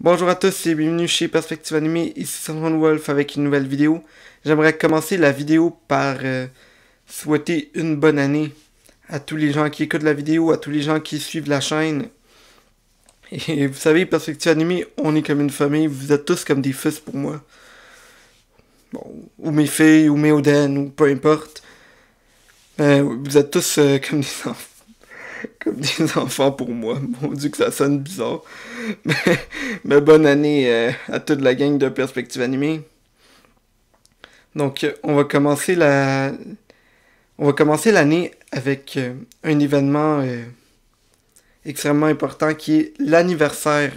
Bonjour à tous et bienvenue chez Perspective Animée, ici Sandron Wolf avec une nouvelle vidéo. J'aimerais commencer la vidéo par euh, souhaiter une bonne année à tous les gens qui écoutent la vidéo, à tous les gens qui suivent la chaîne. Et vous savez, Perspective Animée, on est comme une famille, vous êtes tous comme des fils pour moi. Bon, ou mes filles, ou mes Oden, ou peu importe. Euh, vous êtes tous euh, comme des enfants. comme des enfants pour moi. Mon Dieu, que ça sonne bizarre. Mais, bonne année euh, à toute la gang de Perspective Animée. Donc, euh, on va commencer la... On va commencer l'année avec euh, un événement extrêmement important qui est l'anniversaire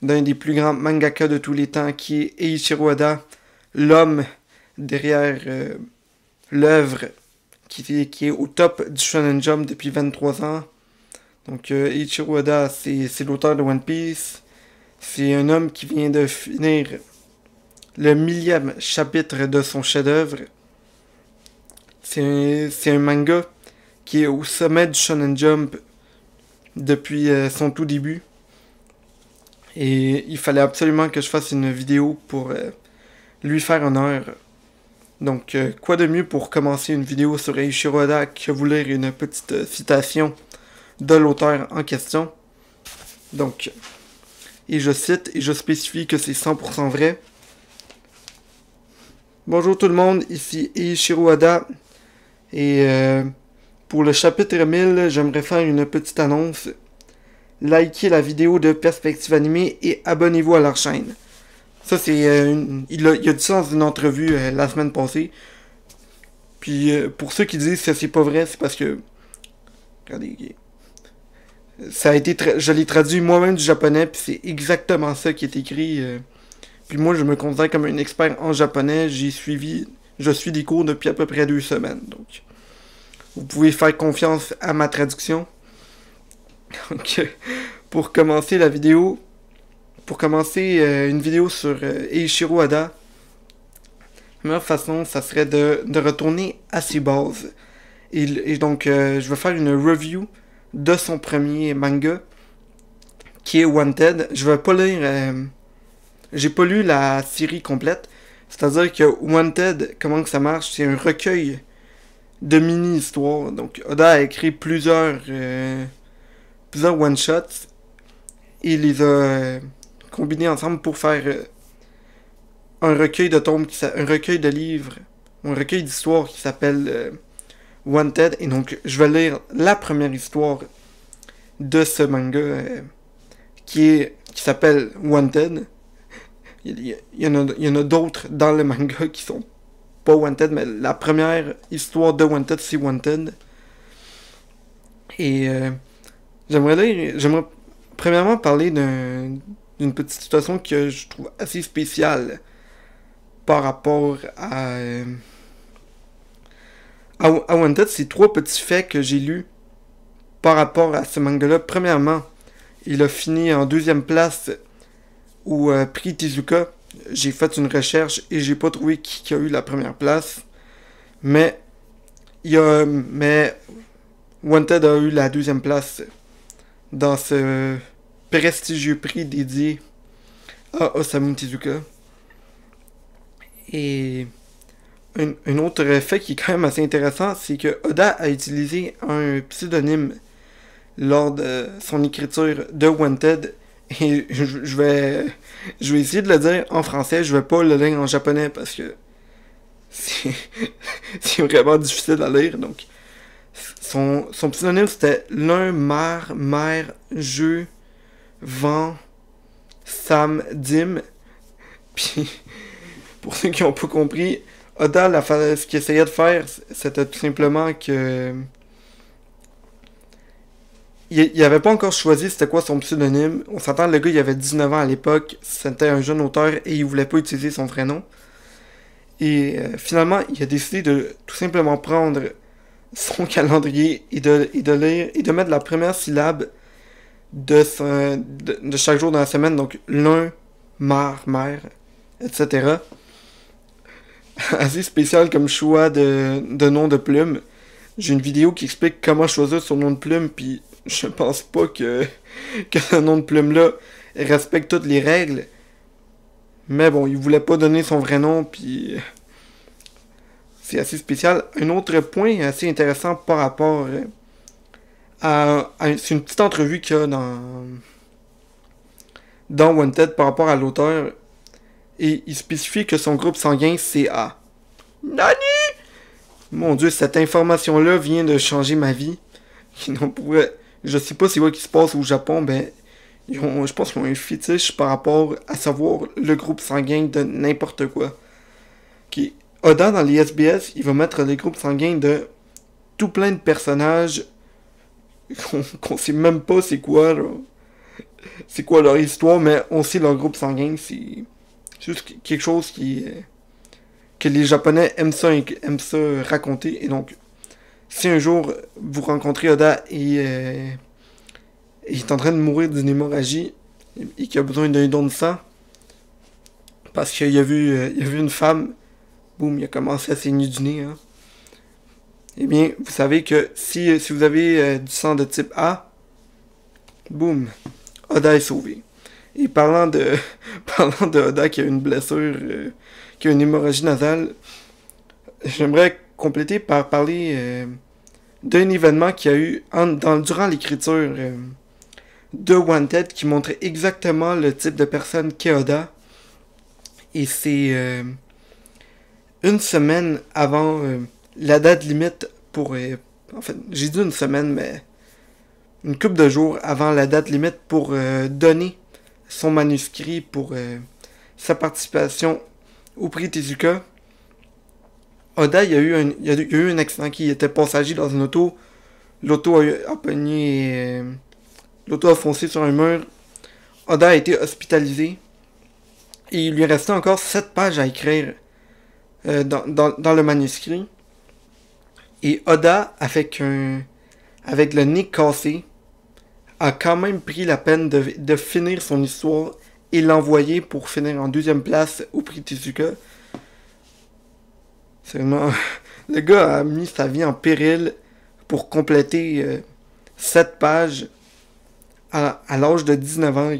d'un des plus grands mangaka de tous les temps qui est Eiichiro Oda, l'homme derrière l'œuvre qui, est au top du Shonen Jump depuis 23 ans. Donc euh, Ichiro Oda, c'est l'auteur de One Piece. C'est un homme qui vient de finir le millième chapitre de son chef-d'œuvre. C'est un, manga qui est au sommet du Shonen Jump depuis euh, son tout début. Et il fallait absolument que je fasse une vidéo pour euh, lui faire honneur. Donc, euh, quoi de mieux pour commencer une vidéo sur Eiichiro que vous lire une petite euh, citation de l'auteur en question. Donc, et je cite, et je spécifie que c'est 100% vrai. Bonjour tout le monde, ici Eiichiro Et euh, pour le chapitre 1000, j'aimerais faire une petite annonce. Likez la vidéo de Perspective Animée et abonnez-vous à leur chaîne. Ça, c'est. Euh, une... il, a, a, dit ça dans une entrevue euh, la semaine passée. Puis, euh, pour ceux qui disent que c'est pas vrai, c'est parce que. Regardez. Ça a été. Tra... Je l'ai traduit moi-même du japonais, puis c'est exactement ça qui est écrit. Puis moi, je me considère comme un expert en japonais. J'ai suivi. Je suis des cours depuis à peu près deux semaines. Donc, vous pouvez faire confiance à ma traduction. Donc, pour commencer la vidéo, pour commencer euh, une vidéo sur euh, Eiichiro la meilleure façon, ça serait de, retourner à ses bases. Et, donc, euh, je vais faire une review de son premier manga, qui est Wanted. Je vais pas lire... Euh, j'ai pas lu la série complète. C'est-à-dire que Wanted, comment que ça marche, c'est un recueil de mini-histoires. Donc, Oda a écrit plusieurs, plusieurs one-shots. Il les a combinés ensemble pour faire euh, un recueil de tombes, un recueil de livres, un recueil d'histoires qui s'appelle euh, Wanted. Et donc, je vais lire la première histoire de ce manga euh, qui est qui s'appelle Wanted. Il y, en a, d'autres dans le manga qui sont pas Wanted, mais la première histoire de Wanted, c'est Wanted. Et j'aimerais lire, j'aimerais premièrement parler d'un d'une petite situation que je trouve assez spéciale par rapport à. Euh, à, Wanted, c'est trois petits faits que j'ai lus par rapport à ce manga-là. Premièrement, il a fini en deuxième place au euh, prix Tezuka. J'ai fait une recherche et j'ai pas trouvé qui, a eu la première place. Mais il y a mais Wanted a eu la deuxième place dans ce prestigieux prix dédié à Osamu Tezuka. Et un, autre fait qui est quand même assez intéressant, c'est que Oda a utilisé un pseudonyme lors de son écriture de Wanted. Et je, vais, je vais essayer de le dire en français, je vais pas le lire en japonais parce que c'est vraiment difficile à lire. Donc, son, son pseudonyme c'était l'un, mère, mère, jeu, 20 Sam Dim. Puis, pour ceux qui n'ont pas compris, Odal. ce qu'il essayait de faire, c'était tout simplement que. Il n'avait pas encore choisi c'était quoi son pseudonyme. On s'attend le gars, il avait 19 ans à l'époque. C'était un jeune auteur et il voulait pas utiliser son vrai nom. Et euh, finalement, il a décidé de tout simplement prendre son calendrier et de lire et de mettre la première syllabe de, chaque jour dans la semaine, donc lun, mar, mère, etc. Assez spécial comme choix de, nom de plume. J'ai une vidéo qui explique comment choisir son nom de plume, puis je pense pas que, que ce nom de plume-là respecte toutes les règles. Mais bon, il voulait pas donner son vrai nom, puis c'est assez spécial. Un autre point assez intéressant par rapport euh, c'est une petite entrevue qu'il y a dans, dans Wanted par rapport à l'auteur. Et il spécifie que son groupe sanguin, c'est A. Nani! Mon dieu, cette information-là vient de changer ma vie. Je sais pas c'est quoi qui se passe au Japon, mais ben, je pense qu'ils ont un fétiche par rapport à savoir le groupe sanguin de n'importe quoi. Qui, Oda, dans les SBS, il va mettre les groupes sanguins de tout plein de personnages qu'on sait même pas c'est quoi, C'est quoi leur histoire, mais on sait leur groupe sanguin, c'est juste quelque chose qui. Euh, que les Japonais aiment ça, raconter, et donc, si un jour vous rencontrez Oda et. Euh, il est en train de mourir d'une hémorragie et qu'il a besoin d'un don de sang parce qu'il a vu euh, une femme boum il a commencé à saigner du nez hein. Eh bien, vous savez que si, euh, vous avez euh, du sang de type A, boum, Oda est sauvé. Et parlant de, parlant de Oda qui a une blessure, euh, qui a une hémorragie nasale, j'aimerais compléter par parler d'un événement qui a eu dans, durant l'écriture de Wanted qui montrait exactement le type de personne qu'est Oda. Et c'est une semaine avant la date limite pour. en fait, j'ai dit une semaine, mais une couple de jours avant la date limite pour euh, donner son manuscrit pour euh, sa participation au prix Tezuka. Oda, il y a eu un, accident qui était passager dans une auto. L'auto a, euh, L'auto a foncé sur un mur. Oda a été hospitalisé. Et il lui restait encore 7 pages à écrire dans le manuscrit. Et Oda, avec, un, avec le nez cassé, a quand même pris la peine de, finir son histoire et l'envoyer pour finir en deuxième place au prix Tizuka. C'est vraiment... Le gars a mis sa vie en péril pour compléter cette euh, page à, l'âge de 19 ans.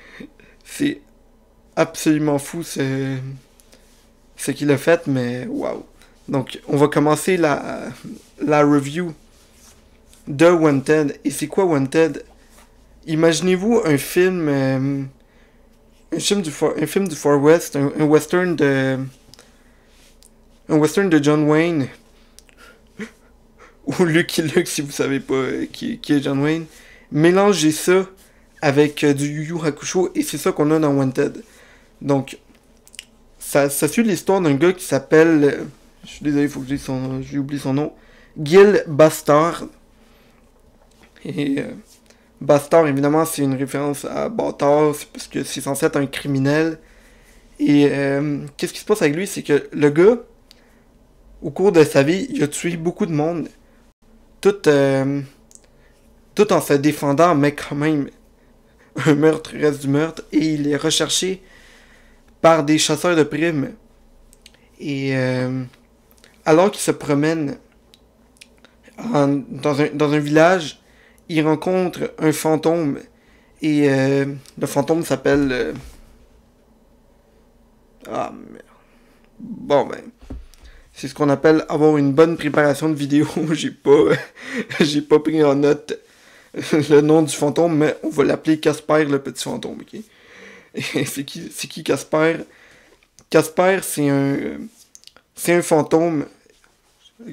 C'est absolument fou ce, ce qu'il a fait, mais waouh! Donc, on va commencer la, la review de Wanted. Et c'est quoi Wanted Imaginez-vous un film. Euh, un, film du un film du Far West, un, western de. Un western de John Wayne. Ou Lucky Luke, si vous savez pas euh, qui, est John Wayne. Mélangez ça avec euh, du Yu Yu Hakusho et c'est ça qu'on a dans Wanted. Donc, ça, ça suit l'histoire d'un gars qui s'appelle je suis désolé, faut que j'ai son, oublié son nom. Gil Bastard. Et euh, Bastard, évidemment, c'est une référence à Bâtard, parce que c'est censé être un criminel. Et euh, qu'est-ce qui se passe avec lui, c'est que le gars, au cours de sa vie, il a tué beaucoup de monde. Tout, euh, tout en se défendant, mais quand même, un meurtre reste du meurtre. Et il est recherché par des chasseurs de primes. Et alors qu'il se promène dans, un, village, il rencontre un fantôme. Et euh, le fantôme s'appelle... Euh, ah, merde. Bon, ben... C'est ce qu'on appelle avoir une bonne préparation de vidéo. j'ai pas... j'ai pas pris en note le nom du fantôme, mais on va l'appeler Casper le petit fantôme, ok? c'est qui, c'est qui Casper? Casper, c'est un... C'est un fantôme euh,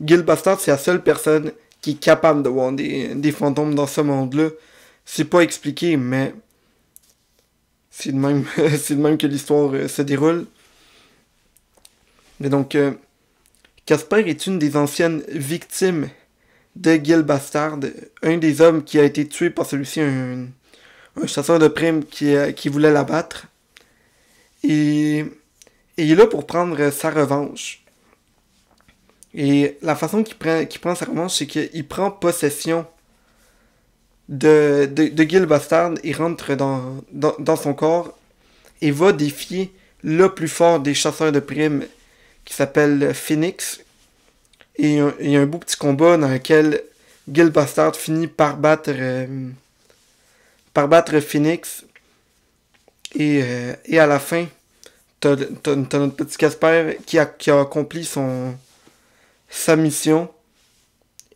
Guild Bastard, c'est la seule personne qui est capable de voir des, fantômes dans ce monde-là. C'est pas expliqué, mais c'est le même, que l'histoire euh, se déroule. Mais donc, euh, Casper est une des anciennes victimes de Gil Bastard, un des hommes qui a été tué par celui-ci, un, chasseur de primes qui, qui voulait l'abattre. et il est là pour prendre sa revanche. Et la façon qu'il prend, prend sa revanche, c'est qu'il prend possession de, de, Bastard. Il rentre dans, dans, son corps et va défier le plus fort des chasseurs de primes qui s'appelle Phoenix. Et il y, a un beau petit combat dans lequel Gil Bastard finit par battre, euh, par battre Phoenix. Et, euh, et à la fin, t'as notre petit Casper qui a accompli son, sa mission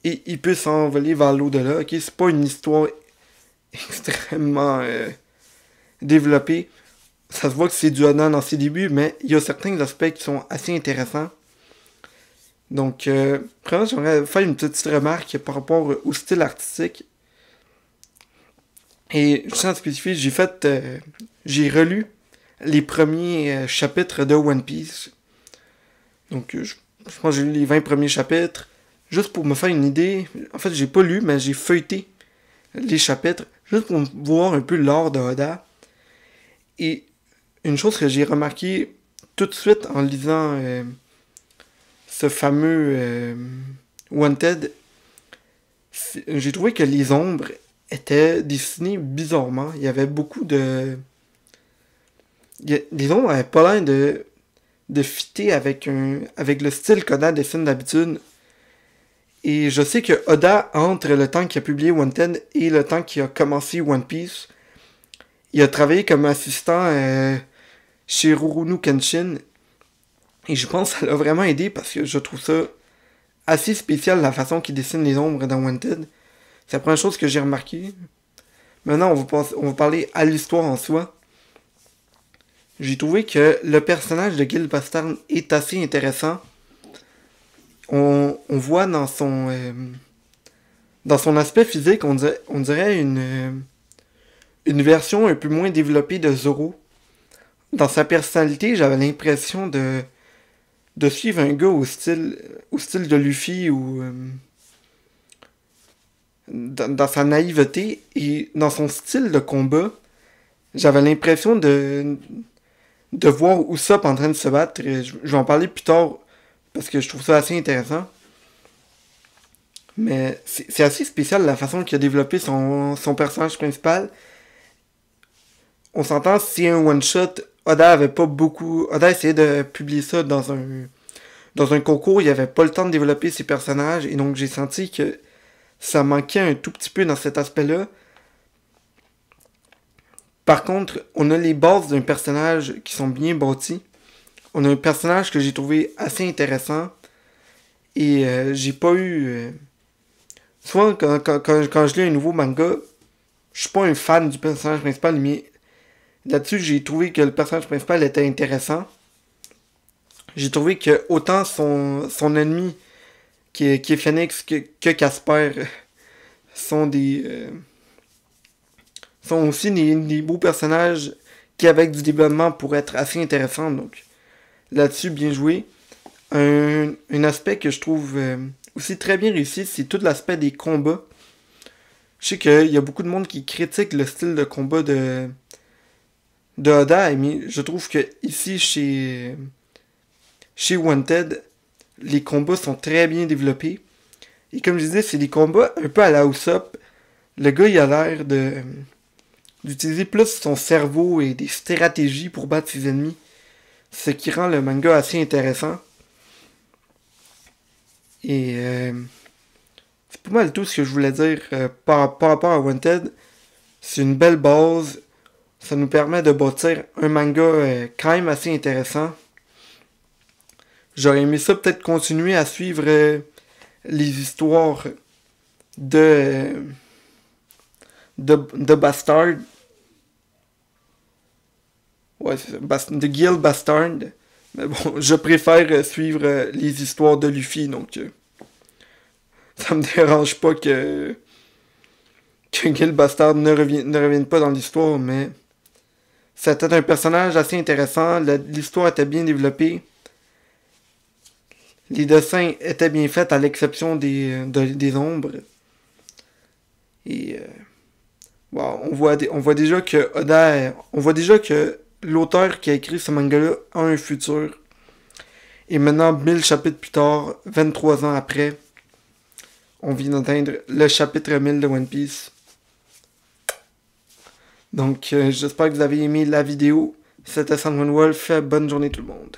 et il peut s'envoler vers l'au-delà. ok C'est pas une histoire extrêmement euh, développée. Ça se voit que c'est du Adam dans ses débuts, mais il y a certains aspects qui sont assez intéressants. Donc, euh, premièrement, j'aimerais faire une petite remarque par rapport au style artistique. Et je spécifique spécifier, j'ai fait, euh, j'ai relu les premiers euh, chapitres de One Piece. Donc, je je pense que j'ai lu les 20 premiers chapitres. Juste pour me faire une idée, en fait, j'ai pas lu, mais j'ai feuilleté les chapitres, juste pour voir un peu l'art de Hoda. Et une chose que j'ai remarqué tout de suite en lisant euh, ce fameux euh, Wanted, j'ai trouvé que les ombres étaient dessinées bizarrement. Il y avait beaucoup de. Les ombres n'avaient pas l'air de de fitter avec, un, avec le style qu'Oda dessine d'habitude. Et je sais que Oda, entre le temps qu'il a publié Wanted et le temps qu'il a commencé One Piece, il a travaillé comme assistant euh, chez Rurunu Kenshin. Et je pense que ça l'a vraiment aidé parce que je trouve ça assez spécial la façon qu'il dessine les ombres dans Wanted. C'est la première chose que j'ai remarqué. Maintenant, on va parler à l'histoire en soi j'ai trouvé que le personnage de Gil Bastard est assez intéressant. On, voit dans son euh, dans son aspect physique, on dirait, on dirait une une version un peu moins développée de Zoro. Dans sa personnalité, j'avais l'impression de de suivre un gars au style style de Luffy ou euh, dans, sa naïveté et dans son style de combat, j'avais l'impression de de voir est en train de se battre. Je, je vais en parler plus tard parce que je trouve ça assez intéressant. Mais c'est assez spécial la façon qu'il a développé son, personnage principal. On s'entend si un one-shot, Oda avait pas beaucoup. Oda essayait de publier ça dans un. Dans un concours, il avait pas le temps de développer ses personnages, et donc j'ai senti que ça manquait un tout petit peu dans cet aspect-là. Par contre, on a les bases d'un personnage qui sont bien bâtis. On a un personnage que j'ai trouvé assez intéressant. Et euh, j'ai pas eu. Soit euh, Souvent, quand, quand, je lis un nouveau manga, je suis pas un fan du personnage principal, mais là-dessus, j'ai trouvé que le personnage principal était intéressant. J'ai trouvé que autant son, son ennemi, qui est, qui Phoenix, que, Casper, sont des. Euh, sont aussi des, beaux personnages qui, avec du développement, pourraient être assez intéressants. Donc, là-dessus, bien joué. Un, aspect que je trouve euh, aussi très bien réussi, c'est tout l'aspect des combats. Je sais qu'il y a beaucoup de monde qui critique le style de combat de, de mais je trouve que ici, chez, chez Wanted, les combats sont très bien développés. Et comme je disais, c'est des combats un peu à la house-up. Le gars, il a l'air de d'utiliser plus son cerveau et des stratégies pour battre ses ennemis, ce qui rend le manga assez intéressant. Et euh, c'est pas mal tout ce que je voulais dire euh, par, rapport à Wanted. C'est une belle base. Ça nous permet de bâtir un manga euh, quand même assez intéressant. J'aurais aimé ça peut-être continuer à suivre euh, les histoires de, de, de Bastard Ouais, de Guild Bastard. Mais bon, je préfère euh, suivre euh, les histoires de Luffy, donc euh, ça me dérange pas que, que Guild Bastard ne, revienne, pas dans l'histoire, mais c'était un personnage assez intéressant, l'histoire était bien développée. Les dessins étaient bien faits à l'exception des, des ombres. Et on, voit, on voit déjà que on voit déjà que l'auteur qui a écrit ce manga-là a un futur. Et maintenant, 1000 chapitres plus tard, 23 ans après, on vient d'atteindre le chapitre 1000 de One Piece. Donc, euh, j'espère que vous avez aimé la vidéo. C'était Sandman Wolf. Bonne journée tout le monde.